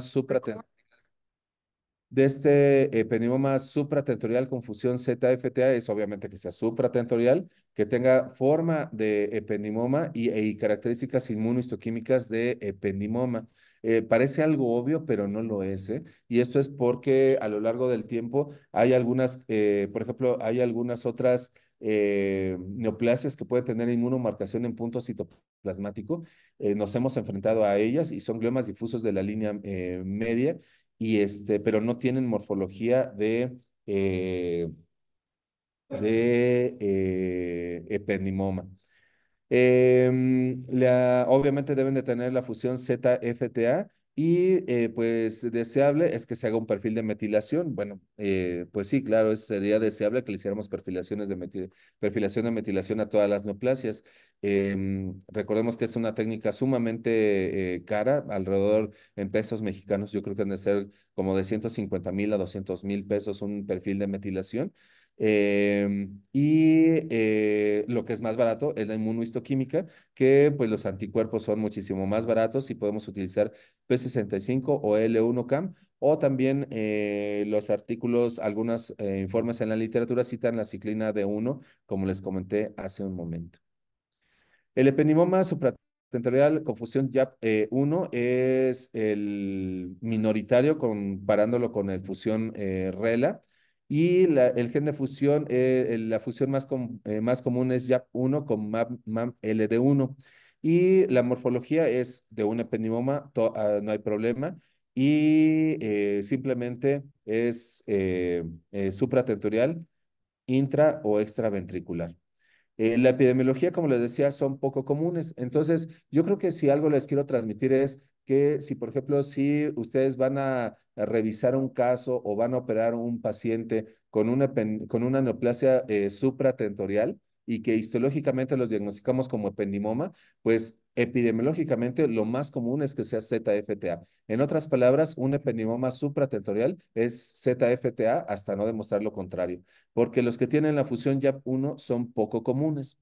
supratentorial. De este eh, supratentorial con fusión ZFTA es obviamente que sea supratentorial, que tenga forma de ependimoma e, y, características inmunohistoquímicas de ependimoma. Eh, parece algo obvio, pero no lo es. ¿eh? Y esto es porque a lo largo del tiempo hay algunas, eh, por ejemplo, hay algunas otras eh, neoplasias que puede tener inmunomarcación en punto citoplasmático. Eh, nos hemos enfrentado a ellas y son gliomas difusos de la línea eh, media, y este, pero no tienen morfología de, de ependimoma. Em, obviamente deben de tener la fusión ZFTA y eh, pues deseable es que se haga un perfil de metilación. Bueno, eh, pues sí, claro, sería deseable que le hiciéramos perfilaciones de perfilación de metilación a todas las neoplasias. Em, recordemos que es una técnica sumamente eh, cara, alrededor en pesos mexicanos, yo creo que han de ser como de 150 mil a 200 mil pesos un perfil de metilación. Em, y eh, lo que es más barato es la inmunohistoquímica, que pues los anticuerpos son muchísimo más baratos y podemos utilizar P65 o L1CAM o también eh, los artículos, algunos eh, informes en la literatura citan la ciclina D1, como les comenté hace un momento. El epenimoma supratentorial confusión YAP1 es el minoritario comparándolo con el fusión RELA y el gen de fusión, eh, la fusión más, eh, más común es YAP1 con MAM-LD1. Y la morfología es de un ependimoma, ah, no hay problema. Y eh, simplemente es supratentorial, intra o extraventricular. la epidemiología, como les decía, son poco comunes. Entonces, yo creo que si algo les quiero transmitir es que si, por ejemplo, si ustedes van a revisar un caso o van a operar un paciente con una, con una neoplasia eh, supratentorial y que histológicamente los diagnosticamos como ependimoma, pues epidemiológicamente lo más común es que sea ZFTA. En otras palabras, un ependimoma supratentorial es ZFTA hasta no demostrar lo contrario, porque los que tienen la fusión YAP1 son poco comunes.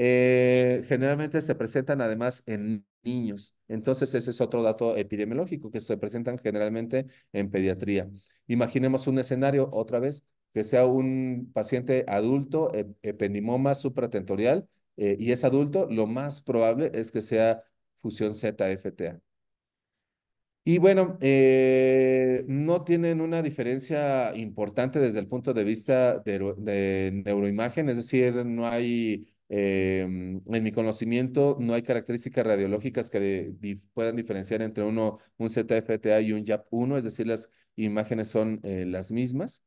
Eh, generalmente se presentan además en niños. Entonces, ese es otro dato epidemiológico que se presentan generalmente en pediatría. Imaginemos un escenario otra vez que sea un paciente adulto, ependimoma supratentorial, eh, y es adulto, lo más probable es que sea fusión ZFTA. Y bueno, eh, no tienen una diferencia importante desde el punto de vista de neuroimagen, es decir, no hay Em, en mi conocimiento no hay características radiológicas que puedan diferenciar entre uno, un ZFTA y un YAP1, es decir, las imágenes son eh, las mismas.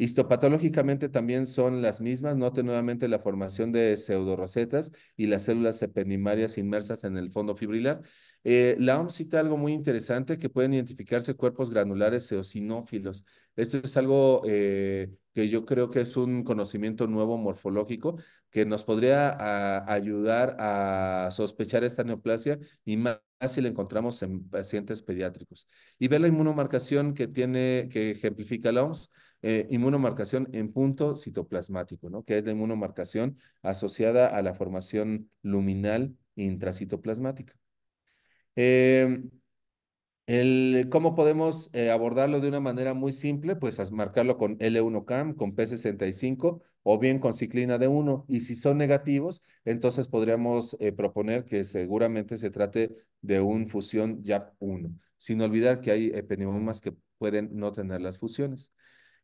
Histopatológicamente también son las mismas. Note nuevamente la formación de pseudorosetas y las células sepenimarias inmersas en el fondo fibrilar. Eh, la OMS cita algo muy interesante que pueden identificarse cuerpos granulares eosinófilos. Esto es algo eh, que yo creo que es un conocimiento nuevo morfológico que nos podría ah, ayudar a sospechar esta neoplasia y más si la encontramos en pacientes pediátricos. Y ve la inmunomarcación que tiene, que ejemplifica la OMS. Eh, inmunomarcación en punto citoplasmático, que es la inmunomarcación asociada a la formación luminal intracitoplasmática. Eh, ¿Cómo podemos eh, abordarlo de una manera muy simple? Pues marcarlo con L1CAM, con P65 o bien con ciclina D1. Y si son negativos, entonces podríamos proponer que seguramente se trate de un fusión YAP1, sin olvidar que hay eh, que pueden no tener las fusiones.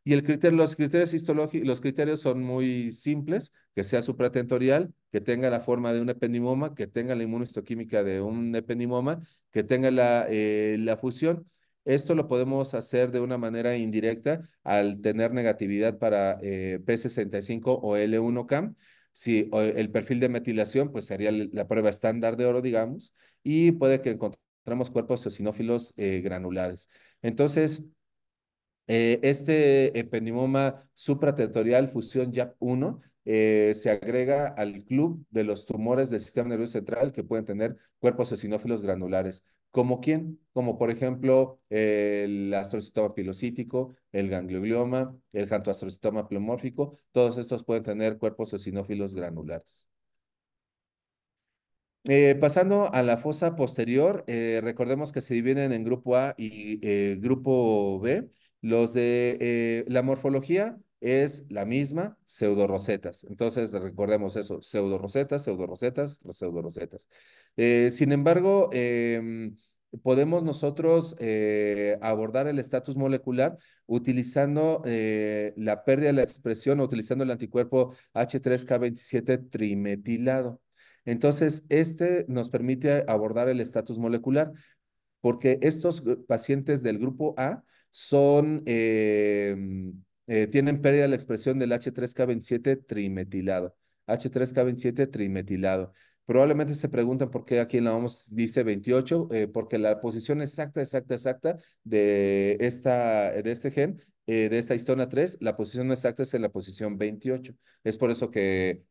Y criterio, los criterios histológicos, los criterios son muy simples, que sea supratentorial, que tenga la forma de un ependimoma, que tenga la inmunohistoquímica de un ependimoma, que tenga la, eh, fusión. Esto lo podemos hacer de una manera indirecta al tener negatividad para eh, P65 o L1CAM. Si el perfil de metilación, pues sería la prueba estándar de oro, digamos, y puede que encontremos cuerpos eosinófilos eh, granulares. Entonces, eh, este ependimoma supratentorial fusión YAP1 eh, se agrega al club de los tumores del sistema nervioso central que pueden tener cuerpos eosinófilos granulares. ¿Como quién? Como por ejemplo el astrocitoma pilocítico, el ganglioglioma, el jantoastrocitoma pleomórfico, todos estos pueden tener cuerpos eosinófilos granulares. Eh, pasando a la fosa posterior, recordemos que se dividen en grupo A y grupo B. Los de eh, la morfología es la misma, pseudorosetas. Entonces, recordemos eso, pseudorosetas, pseudorosetas, pseudorosetas. Eh, sin embargo, em, podemos nosotros eh, abordar el estatus molecular utilizando la pérdida de la expresión o utilizando el anticuerpo H3K27 trimetilado. Entonces, este nos permite abordar el estatus molecular porque estos pacientes del grupo A son, eh, eh, tienen pérdida de la expresión del H3K27 trimetilado. H3K27 trimetilado. Probablemente se preguntan por qué aquí en la OMS dice 28, eh, porque la posición exacta, exacta, exacta de, esta, de este gen, de esta histona 3, la posición exacta es en la posición 28. Es por eso que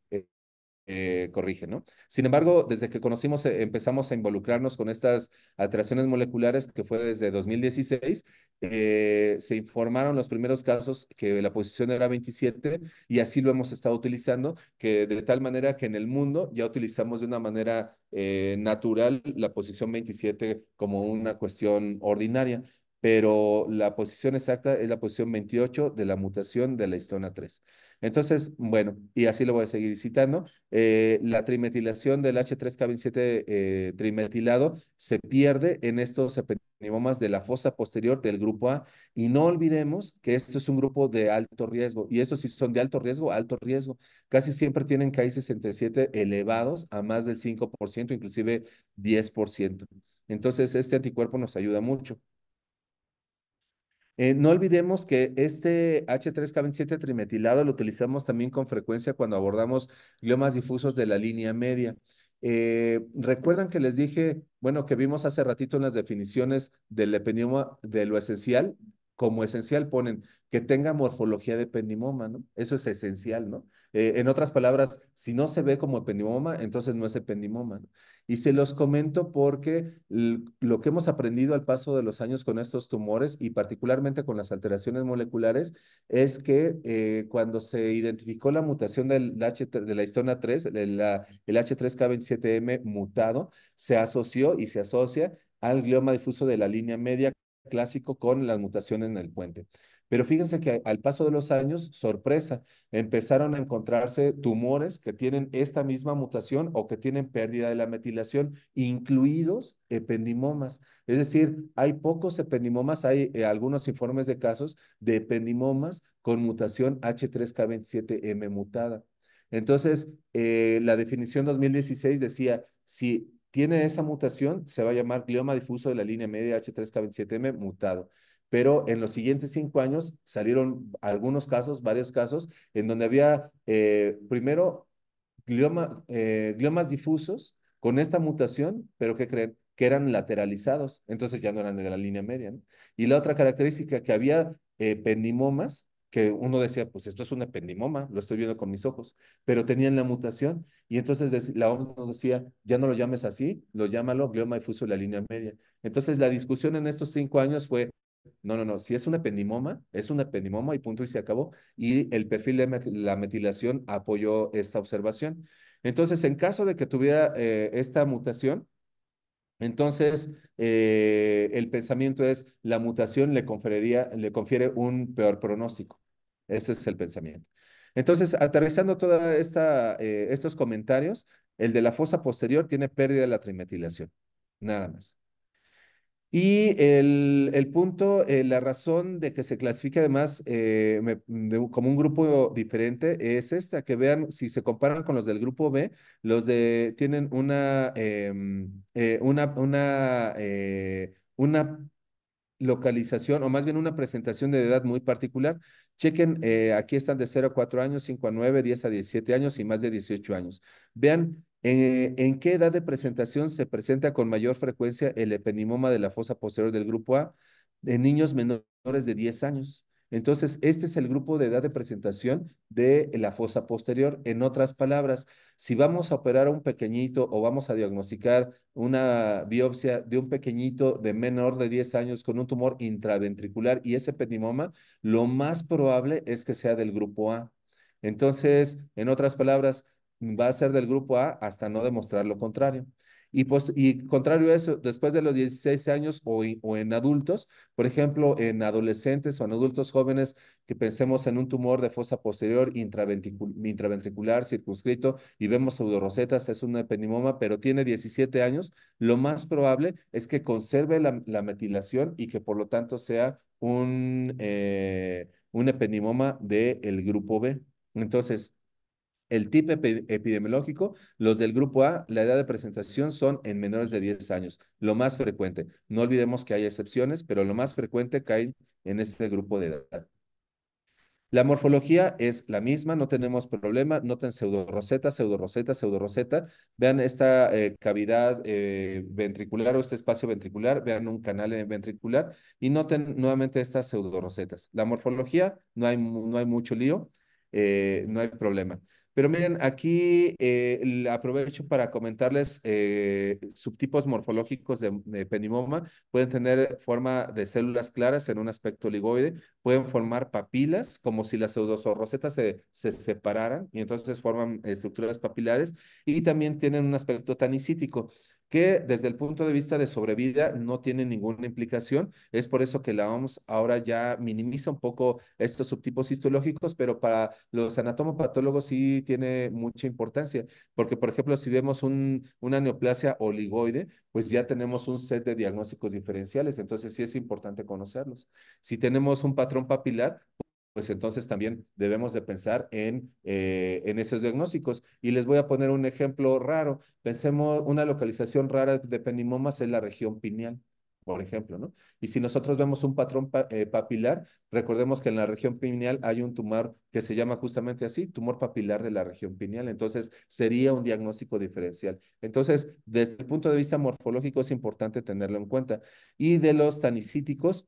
eh, ¿no? Sin embargo, desde que conocimos, eh, empezamos a involucrarnos con estas alteraciones moleculares, que fue desde 2016, eh, se informaron los primeros casos que la posición era 27 y así lo hemos estado utilizando, que de tal manera que en el mundo ya utilizamos de una manera natural la posición 27 como una cuestión ordinaria pero la posición exacta es la posición 28 de la mutación de la histona 3. Entonces, bueno, y así lo voy a seguir citando, eh, la trimetilación del H3K27 eh, trimetilado se pierde en estos ependimomas de la fosa posterior del grupo A, y no olvidemos que esto es un grupo de alto riesgo, y estos sí son de alto riesgo, alto riesgo, casi siempre tienen caíces entre 7 elevados a más del 5%, inclusive 10%. Entonces, este anticuerpo nos ayuda mucho. Eh, no olvidemos que este H3K27 trimetilado lo utilizamos también con frecuencia cuando abordamos gliomas difusos de la línea media. Eh, Recuerdan que les dije, bueno, que vimos hace ratito en las definiciones del epenioma de lo esencial, como esencial ponen que tenga morfología de ependimoma, ¿no? Eso es esencial, ¿no? Eh, en otras palabras, si no se ve como ependimoma, entonces no es ependimoma. ¿no? Y se los comento porque lo que hemos aprendido al paso de los años con estos tumores y particularmente con las alteraciones moleculares es que eh, cuando se identificó la mutación del de la histona 3, el H3K27M mutado, se asoció y se asocia al glioma difuso de la línea media clásico con las mutaciones en el puente. Pero fíjense que al paso de los años, sorpresa, empezaron a encontrarse tumores que tienen esta misma mutación o que tienen pérdida de la metilación, incluidos ependimomas. Es decir, hay pocos ependimomas, hay eh, algunos informes de casos de ependimomas con mutación H3K27M mutada. Entonces, eh, la definición 2016 decía, si tiene esa mutación, se va a llamar glioma difuso de la línea media H3K27M mutado. Pero en los siguientes cinco años salieron algunos casos, varios casos, en donde había eh, primero glioma, eh, gliomas difusos con esta mutación, pero ¿qué creen? que eran lateralizados, entonces ya no eran de la línea media. Y la otra característica que había eh, pendimomas, que uno decía, pues esto es un ependimoma, lo estoy viendo con mis ojos, pero tenían la mutación y entonces la OMS nos decía, ya no lo llames así, lo llámalo glioma difuso de la línea media. Entonces la discusión en estos cinco años fue, no, no, no, si es un ependimoma, es un ependimoma y punto y se acabó. Y el perfil de la metilación apoyó esta observación. Entonces, en caso de que tuviera eh, esta mutación, entonces, eh, el pensamiento es, la mutación le, conferiría, le confiere un peor pronóstico. Ese es el pensamiento. Entonces, aterrizando todos eh, estos comentarios, el de la fosa posterior tiene pérdida de la trimetilación, nada más. Y el, punto, eh, la razón de que se clasifique además eh, como un grupo diferente es esta, que vean si se comparan con los del grupo B, los de tienen una, em, una, una, una localización o más bien una presentación de edad muy particular. Chequen, eh, aquí están de 0 a 4 años, 5 a 9, 10 a 17 años y más de 18 años. Vean eh, en qué edad de presentación se presenta con mayor frecuencia el epenimoma de la fosa posterior del grupo A en niños menores de 10 años. Entonces, este es el grupo de edad de presentación de la fosa posterior. En otras palabras, si vamos a operar a un pequeñito o vamos a diagnosticar una biopsia de un pequeñito de menor de 10 años con un tumor intraventricular y ese pedimoma, lo más probable es que sea del grupo A. Entonces, en otras palabras, va a ser del grupo A hasta no demostrar lo contrario. Y, pues, y contrario a eso, después de los 16 años o, o en adultos, por ejemplo, en adolescentes o en adultos jóvenes que pensemos en un tumor de fosa posterior intraventricular, circunscrito y vemos pseudorosetas, es un ependimoma, pero tiene 17 años, lo más probable es que conserve la, la metilación y que por lo tanto sea un, eh, un ependimoma del grupo B. Entonces, el tipo epidemiológico, los del grupo A, la edad de presentación son en menores de 10 años, lo más frecuente. No olvidemos que hay excepciones, pero lo más frecuente cae en este grupo de edad. La morfología es la misma, no tenemos problema. Noten pseudoroseta, pseudoroseta, pseudoroseta. Vean esta eh, cavidad eh, ventricular o este espacio ventricular, vean un canal ventricular y noten nuevamente estas pseudorosetas. La morfología, no hay, no hay mucho lío, eh, no hay problema. Pero miren, aquí eh, aprovecho para comentarles eh, subtipos morfológicos de, penimoma. Pueden tener forma de células claras en un aspecto oligoide, pueden formar papilas, como si las pseudozorrosetas se, se separaran y entonces forman estructuras papilares, y también tienen un aspecto tanicítico que desde el punto de vista de sobrevida no tiene ninguna implicación. Es por eso que la OMS ahora ya minimiza un poco estos subtipos histológicos, pero para los anatomopatólogos sí tiene mucha importancia, porque por ejemplo, si vemos un, una neoplasia oligoide, pues ya tenemos un set de diagnósticos diferenciales, entonces sí es importante conocerlos. Si tenemos un patrón papilar, pues entonces también debemos de pensar eh, en, esos diagnósticos. Y les voy a poner un ejemplo raro. Pensemos, una localización rara de penimomas es la región pineal por ejemplo, ¿no? Y si nosotros vemos un patrón eh, papilar, recordemos que en la región pineal hay un tumor que se llama justamente así, tumor papilar de la región pineal, entonces sería un diagnóstico diferencial. Entonces, desde el punto de vista morfológico es importante tenerlo en cuenta. Y de los tanicíticos,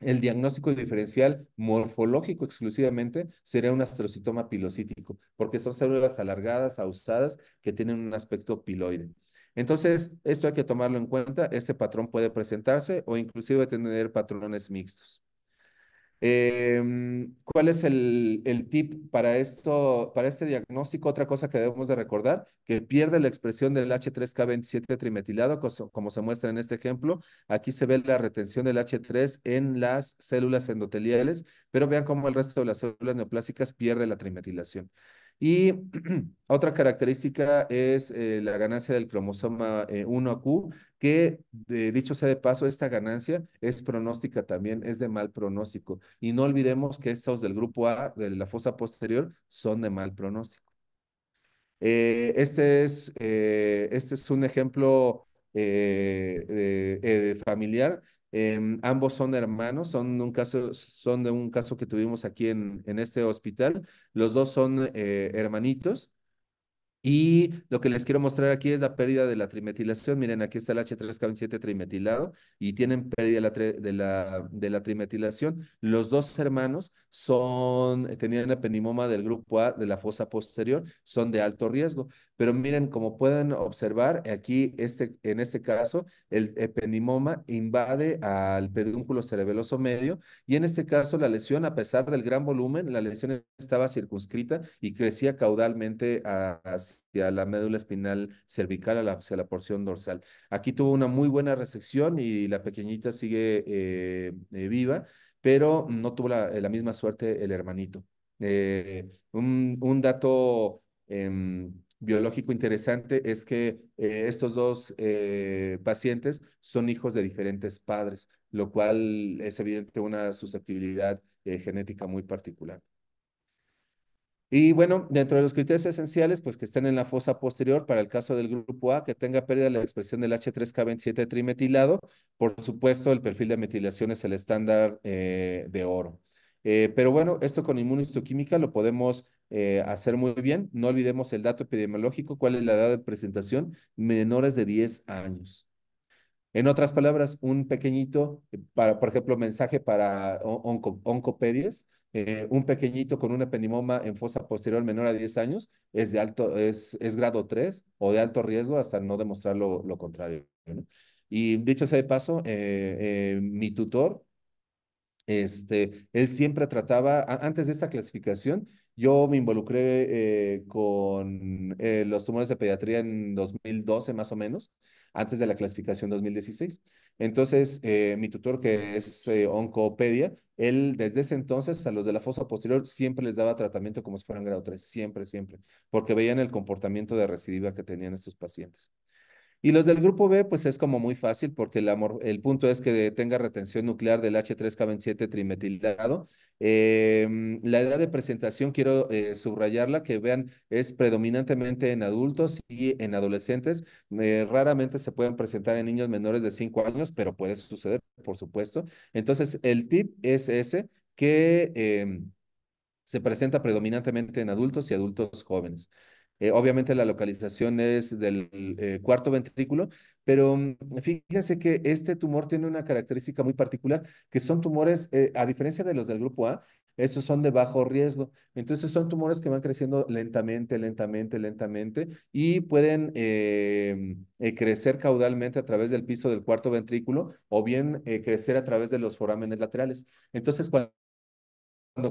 el diagnóstico diferencial morfológico exclusivamente sería un astrocitoma pilocítico, porque son células alargadas, usadas que tienen un aspecto piloide. Entonces, esto hay que tomarlo en cuenta, este patrón puede presentarse o inclusive tener patrones mixtos. Em, ¿Cuál es el, tip para esto, para este diagnóstico? Otra cosa que debemos de recordar, que pierde la expresión del H3K27 trimetilado, como se muestra en este ejemplo. Aquí se ve la retención del H3 en las células endoteliales, pero vean cómo el resto de las células neoplásicas pierde la trimetilación. Y otra característica es eh, la ganancia del cromosoma 1 eh, 1Q, que dicho sea de paso, esta ganancia es pronóstica también, es de mal pronóstico. Y no olvidemos que estos del grupo A, de la fosa posterior, son de mal pronóstico. Eh, este, es, este es un ejemplo familiar Em, ambos son hermanos, son, un caso, son de un caso que tuvimos aquí en, en este hospital. Los dos son eh, hermanitos. Y lo que les quiero mostrar aquí es la pérdida de la trimetilación. Miren, aquí está el H3K27 trimetilado y tienen pérdida de la, de la, de la trimetilación. Los dos hermanos son, tenían ependimoma del grupo A de la fosa posterior, son de alto riesgo. Pero miren, como pueden observar, aquí este, en este caso, el ependimoma invade al pedúnculo cerebeloso medio y en este caso la lesión, a pesar del gran volumen, la lesión estaba circunscrita y crecía caudalmente hacia la médula espinal cervical, hacia la porción dorsal. Aquí tuvo una muy buena resección y la pequeñita sigue eh, eh, viva, pero no tuvo la, misma suerte el hermanito. Eh, un, dato... Em, biológico interesante es que eh, estos dos eh, pacientes son hijos de diferentes padres, lo cual es evidente una susceptibilidad eh, genética muy particular. Y bueno, dentro de los criterios esenciales, pues que estén en la fosa posterior para el caso del grupo A, que tenga pérdida de la expresión del H3K27 trimetilado, por supuesto el perfil de metilación es el estándar de oro. pero bueno, esto con inmunohistoquímica lo podemos eh, hacer muy bien. No olvidemos el dato epidemiológico, cuál es la edad de presentación, menores de 10 años. En otras palabras, un pequeñito, eh, por ejemplo, mensaje para onco oncopedias, eh, un pequeñito con un ependimoma en fosa posterior menor a 10 años es de alto, es, es grado 3 o de alto riesgo hasta no demostrar lo, contrario. Y dicho sea de paso, mi tutor, este, él siempre trataba, antes de esta clasificación, yo me involucré eh, con eh, los tumores de pediatría en 2012 más o menos, antes de la clasificación 2016. Entonces, eh, mi tutor, que es Oncopedia, él desde ese entonces a los de la fosa posterior siempre les daba tratamiento como si fueran grado 3, siempre, siempre, porque veían el comportamiento de recidiva que tenían estos pacientes. Y los del grupo B, pues es como muy fácil porque el, el punto es que tenga retención nuclear del H3K27 trimetilado. Em, la edad de presentación, quiero eh, subrayarla, que vean, es predominantemente en adultos y en adolescentes. Eh, raramente se pueden presentar en niños menores de 5 años, pero puede suceder, por supuesto. Entonces, el tip es ese, que em, se presenta predominantemente en adultos y adultos jóvenes. Eh, obviamente la localización es del eh, cuarto ventrículo, pero mm, fíjense que este tumor tiene una característica muy particular, que son tumores, eh, a diferencia de los del grupo A, esos son de bajo riesgo. Entonces son tumores que van creciendo lentamente, lentamente, lentamente y pueden crecer caudalmente a través del piso del cuarto ventrículo o bien crecer a través de los forámenes laterales. Entonces, cuando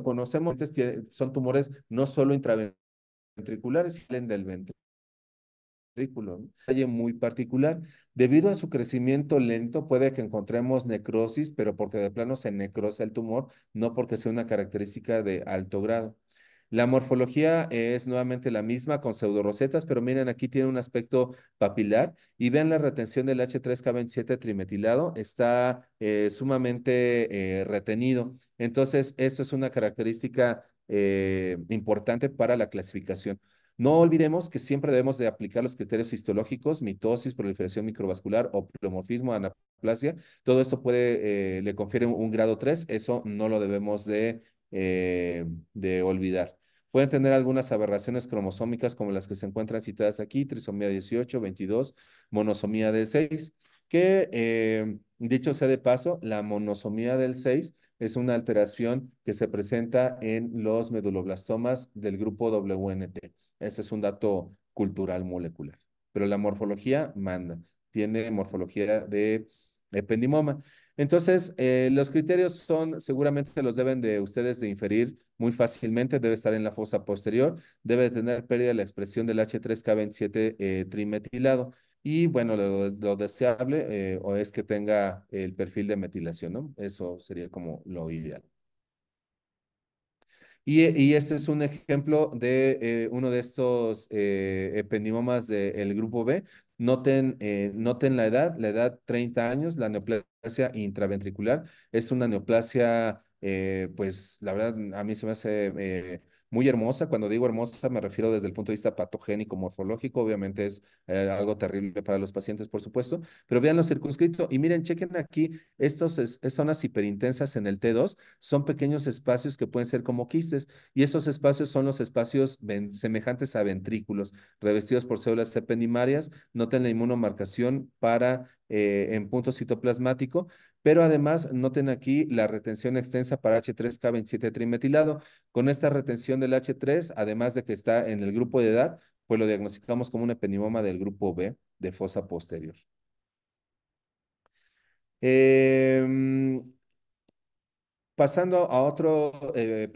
conocemos, son tumores no solo intravenosos, ventriculares salen del ventrículo. Un detalle muy particular. Debido a su crecimiento lento, puede que encontremos necrosis, pero porque de plano se necrosa el tumor, no porque sea una característica de alto grado. La morfología es nuevamente la misma con pseudorosetas, pero miren, aquí tiene un aspecto papilar y vean la retención del H3K27 trimetilado, está eh, sumamente eh, retenido. Entonces, esto es una característica eh, importante para la clasificación. No olvidemos que siempre debemos de aplicar los criterios histológicos, mitosis, proliferación microvascular o pleomorfismo, anaplasia. Todo esto puede, eh, le confiere un, grado 3, eso no lo debemos de, eh, de olvidar. Pueden tener algunas aberraciones cromosómicas como las que se encuentran citadas aquí, trisomía 18, 22, monosomía de 6 que eh, dicho sea de paso, la monosomía del 6 es una alteración que se presenta en los meduloblastomas del grupo WNT. Ese es un dato cultural molecular. Pero la morfología manda, tiene morfología de ependimoma. Entonces, eh, los criterios son, seguramente los deben de ustedes de inferir muy fácilmente, debe estar en la fosa posterior, debe tener pérdida de la expresión del H3K27 eh, trimetilado. Y bueno, lo, deseable eh, o es que tenga el perfil de metilación, ¿no? Eso sería como lo ideal. Y, y este es un ejemplo de eh, uno de estos eh, ependimomas del grupo B. Noten, eh, noten la edad, la edad 30 años, la neoplasia intraventricular. Es una neoplasia, pues la verdad, a mí se me hace muy hermosa. Cuando digo hermosa, me refiero desde el punto de vista patogénico, morfológico. Obviamente es eh, algo terrible para los pacientes, por supuesto. Pero vean lo circunscrito y miren, chequen aquí, estos zonas hiperintensas en el T2 son pequeños espacios que pueden ser como quistes y esos espacios son los espacios semejantes a ventrículos, revestidos por células ependimarias. Noten la inmunomarcación para eh, en punto citoplasmático, pero además noten aquí la retención extensa para H3K27 trimetilado. Con esta retención del H3, además de que está en el grupo de edad, pues lo diagnosticamos como un ependimoma del grupo B de fosa posterior. Em, pasando a otro eh,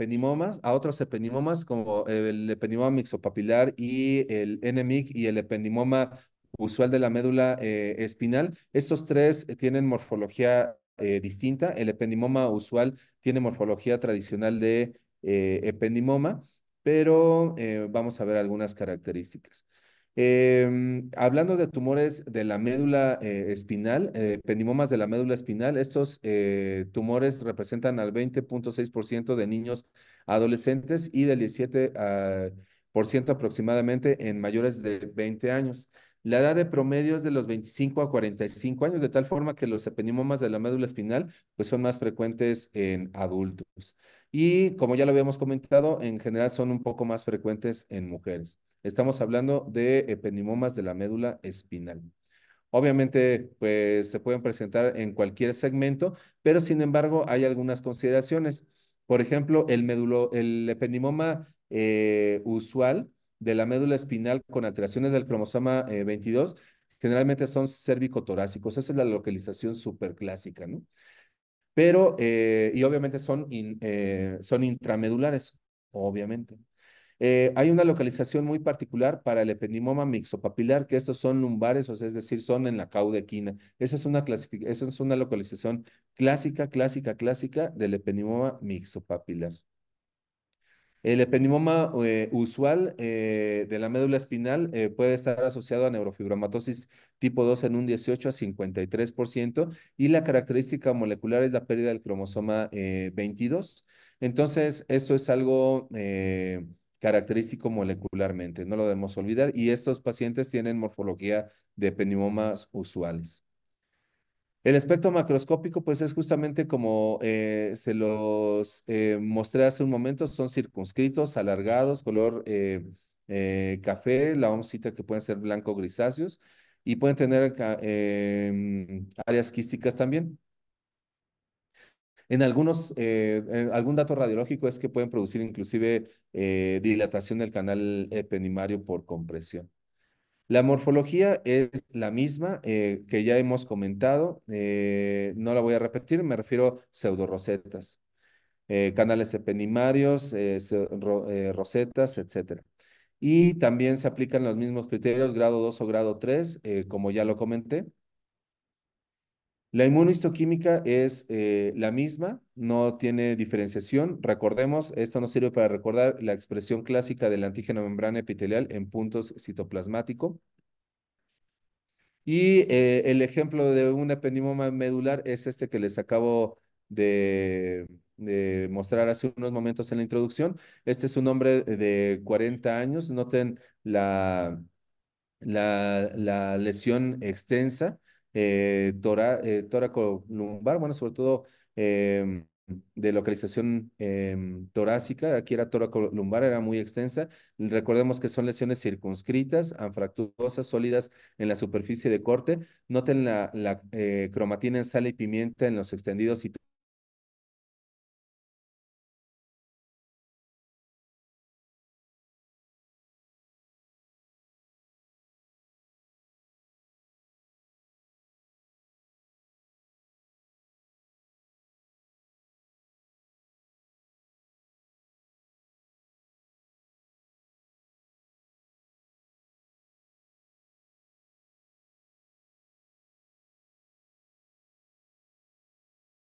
a otros ependimomas como el ependimoma mixopapilar y el NMIC y el ependimoma usual de la médula eh, espinal. Estos tres tienen morfología eh, distinta. El ependimoma usual tiene morfología tradicional de eh, ependimoma, pero eh, vamos a ver algunas características. Em, hablando de tumores de la médula espinal, ependimomas de la médula espinal, estos tumores representan al 20.6% de niños adolescentes y del 17% ah, aproximadamente en mayores de 20 años. La edad de promedio es de los 25 a 45 años, de tal forma que los ependimomas de la médula espinal pues son más frecuentes en adultos. Y como ya lo habíamos comentado, en general son un poco más frecuentes en mujeres. Estamos hablando de ependimomas de la médula espinal. Obviamente, pues se pueden presentar en cualquier segmento, pero sin embargo hay algunas consideraciones. Por ejemplo, el, medulo, el eh, usual de la médula espinal con alteraciones del cromosoma 22 eh, generalmente son cervicotorácicos Esa es la localización superclásica, ¿no? Pero, eh, y obviamente son, eh, son intramedulares, obviamente. hay una localización muy particular para el ependimoma mixopapilar, que estos son lumbares, o sea, es decir, son en la caudequina. Esa es una, esa es una localización clásica, clásica, clásica del ependimoma mixopapilar. El ependimoma eh, usual eh, de la médula espinal eh, puede estar asociado a neurofibromatosis tipo 2 en un 18 a 53% y la característica molecular es la pérdida del cromosoma 22. Entonces, esto es algo característico molecularmente, no lo debemos olvidar, y estos pacientes tienen morfología de ependimomas usuales. El aspecto macroscópico, pues es justamente como eh, se los eh, mostré hace un momento, son circunscritos, alargados, color eh, café, la oncita que pueden ser blanco grisáceos y pueden tener em, áreas quísticas también. En algunos, algún dato radiológico es que pueden producir inclusive dilatación del canal epenimario por compresión. La morfología es la misma eh, que ya hemos comentado, eh, no la voy a repetir, me refiero a pseudorosetas, eh, canales epenimarios, rosetas, etc. Y también se aplican los mismos criterios, grado 2 o grado 3, como ya lo comenté. La inmunohistoquímica es eh, la misma, no tiene diferenciación. Recordemos, esto nos sirve para recordar la expresión clásica del antígeno membrana epitelial en puntos citoplasmático. Y eh, el ejemplo de un ependimoma medular es este que les acabo de, mostrar hace unos momentos en la introducción. Este es un hombre de 40 años. Noten la, la lesión extensa eh, eh tóraco lumbar, bueno, sobre todo em, de localización em, torácica, aquí era tóraco lumbar, era muy extensa. Recordemos que son lesiones circunscritas, anfractuosas, sólidas en la superficie de corte. Noten la, la eh, cromatina en sal y pimienta en los extendidos y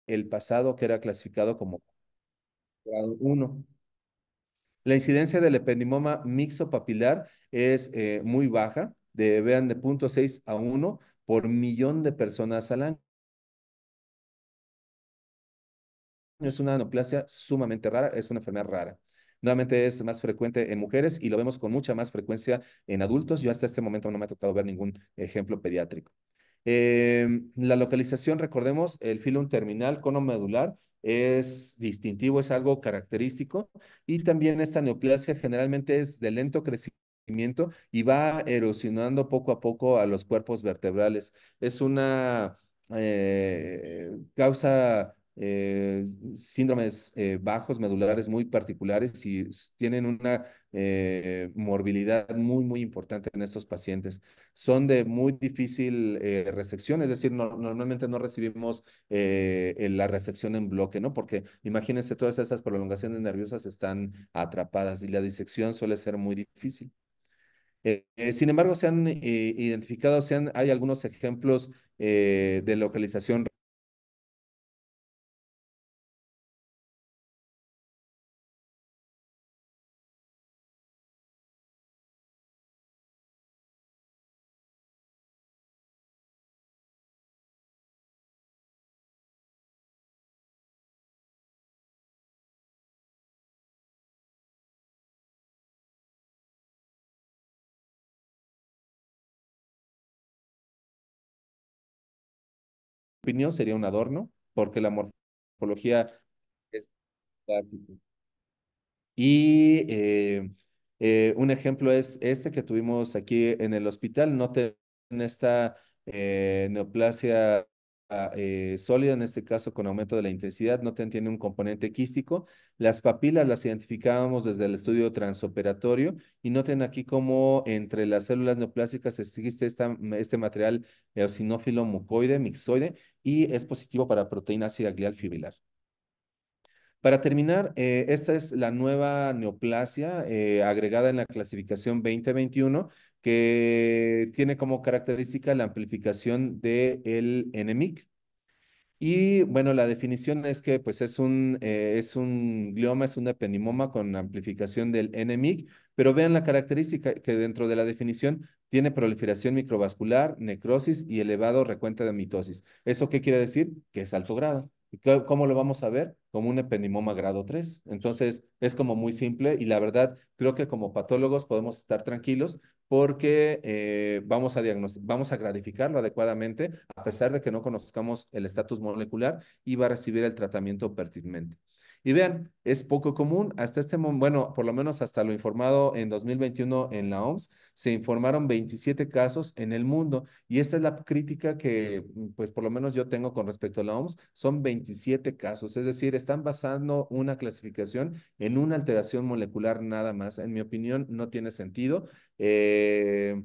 el pasado que era clasificado como grado 1. La incidencia del ependimoma mixopapilar es eh, muy baja, de, vean, de 0.6 a 1 por millón de personas al año. Es una anoplasia sumamente rara, es una enfermedad rara. Nuevamente es más frecuente en mujeres y lo vemos con mucha más frecuencia en adultos. Yo hasta este momento no me ha tocado ver ningún ejemplo pediátrico. Em, la localización, recordemos, el filum terminal, cono medular, es distintivo, es algo característico. Y también esta neoplasia generalmente es de lento crecimiento y va erosionando poco a poco a los cuerpos vertebrales. Es una eh, causa eh, síndromes eh, bajos medulares muy particulares y tienen una eh, morbilidad muy, muy importante en estos pacientes. Son de muy difícil resección, es decir, normalmente no recibimos la resección en bloque, ¿no? Porque imagínense, todas esas prolongaciones nerviosas están atrapadas y la disección suele ser muy difícil. sin embargo, se han identificado, se hay algunos ejemplos de localización opinión, sería un adorno, porque la morfología es... Y eh, eh, un ejemplo es este que tuvimos aquí en el hospital, noten esta eh, neoplasia Ah, eh, sólida, en este caso con aumento de la intensidad, no tiene un componente quístico. Las papilas las identificábamos desde el estudio transoperatorio y noten aquí cómo entre las células neoplásicas existe este material eosinófilo mucoide, mixoide, y es positivo para proteína ácida glial fibrilar. Para terminar, eh, esta es la nueva neoplasia eh, agregada en la clasificación 2021 que tiene como característica la amplificación del el NMIC. Y bueno, la definición es que pues es un, eh, es un glioma, es un ependimoma con amplificación del NMIC, pero vean la característica que dentro de la definición tiene proliferación microvascular, necrosis y elevado recuento de mitosis. ¿Eso qué quiere decir? Que es alto grado cómo lo vamos a ver? Como un ependimoma grado 3. Entonces, es como muy simple y la verdad, creo que como patólogos podemos estar tranquilos porque eh, vamos, a vamos a gratificarlo adecuadamente a pesar de que no conozcamos el estatus molecular y va a recibir el tratamiento pertinente. Y vean, es poco común. Hasta este momento, bueno, por lo menos hasta lo informado en 2021 en la OMS, se informaron 27 casos en el mundo. Y esta es la crítica que, mm, pues, por lo menos yo tengo con respecto a la OMS. Son 27 casos. Es decir, están basando una clasificación en una alteración molecular nada más. En mi opinión, no tiene sentido. Eh,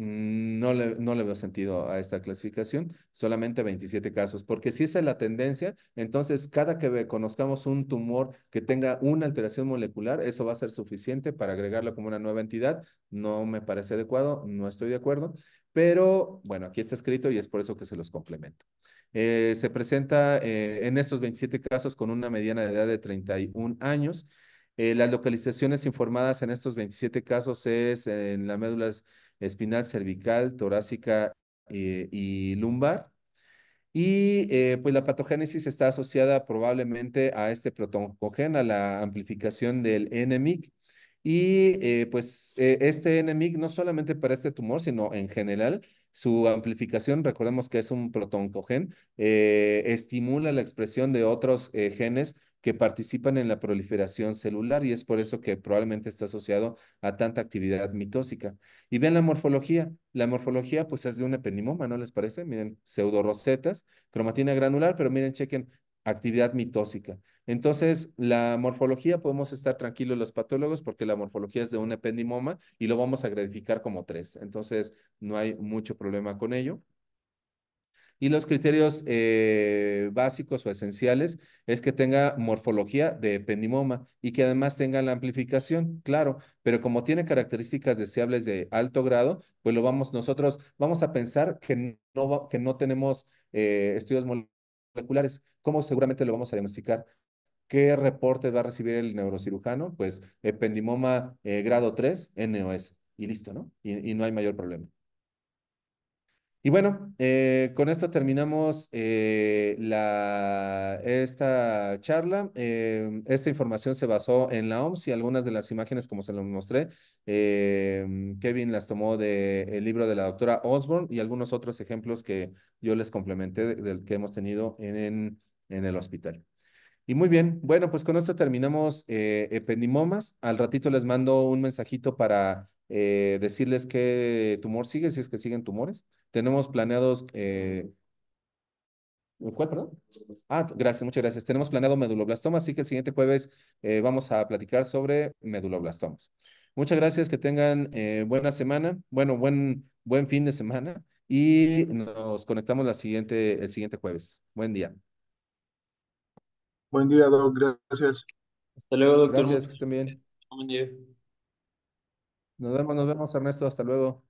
no le, veo sentido a esta clasificación, solamente 27 casos, porque si esa es la tendencia, entonces cada que conozcamos un tumor que tenga una alteración molecular, eso va a ser suficiente para agregarlo como una nueva entidad. No me parece adecuado, no estoy de acuerdo, pero bueno, aquí está escrito y es por eso que se los complemento. Eh, se presenta eh, en estos 27 casos con una mediana de edad de 31 años. Eh, las localizaciones informadas en estos 27 casos es en la médulas espinal cervical, torácica eh, y lumbar. Y eh, pues la patogénesis está asociada probablemente a este protoncogen, a la amplificación del NMIC. Y eh, pues este NMIC no solamente para este tumor, sino en general, su amplificación, recordemos que es un protoncogen, estimula la expresión de otros genes que participan en la proliferación celular y es por eso que probablemente está asociado a tanta actividad mitósica. Y ven la morfología. La morfología pues es de un ependimoma, ¿no les parece? Miren, pseudorocetas, cromatina granular, pero miren, chequen actividad mitósica. Entonces, la morfología, podemos estar tranquilos los patólogos porque la morfología es de un ependimoma y lo vamos a gratificar como tres. Entonces, no hay mucho problema con ello. Y los criterios eh, básicos o esenciales es que tenga morfología de ependimoma y que además tenga la amplificación, claro, pero como tiene características deseables de alto grado, pues lo vamos nosotros, vamos a pensar que no, que no tenemos eh, estudios moleculares, ¿Cómo seguramente lo vamos a diagnosticar. ¿Qué reporte va a recibir el neurocirujano? Pues ependimoma eh, grado 3, NOS, y listo, ¿no? y no hay mayor problema. Y bueno, eh, con esto terminamos eh, la, esta charla. Eh, esta información se basó en la OMS y algunas de las imágenes, como se lo mostré, Kevin las tomó del libro de la doctora Osborne y algunos otros ejemplos que yo les complementé del que hemos tenido en, en, el hospital. Y muy bien, bueno, pues con esto terminamos Ependimomas. Al ratito les mando un mensajito para eh, decirles qué tumor sigue, si es que siguen tumores. Tenemos planeados... Eh, ¿Cuál, perdón? Ah, gracias, muchas gracias. Tenemos planeado meduloblastomas, así que el siguiente jueves eh, vamos a platicar sobre meduloblastomas. Muchas gracias, que tengan eh, buena semana, bueno, buen, buen fin de semana y nos conectamos la siguiente, el siguiente jueves. Buen día. Buen día, doctor. Gracias. Hasta luego, doctor. Gracias, que estén bien. Nos vemos, nos vemos, Ernesto. Hasta luego.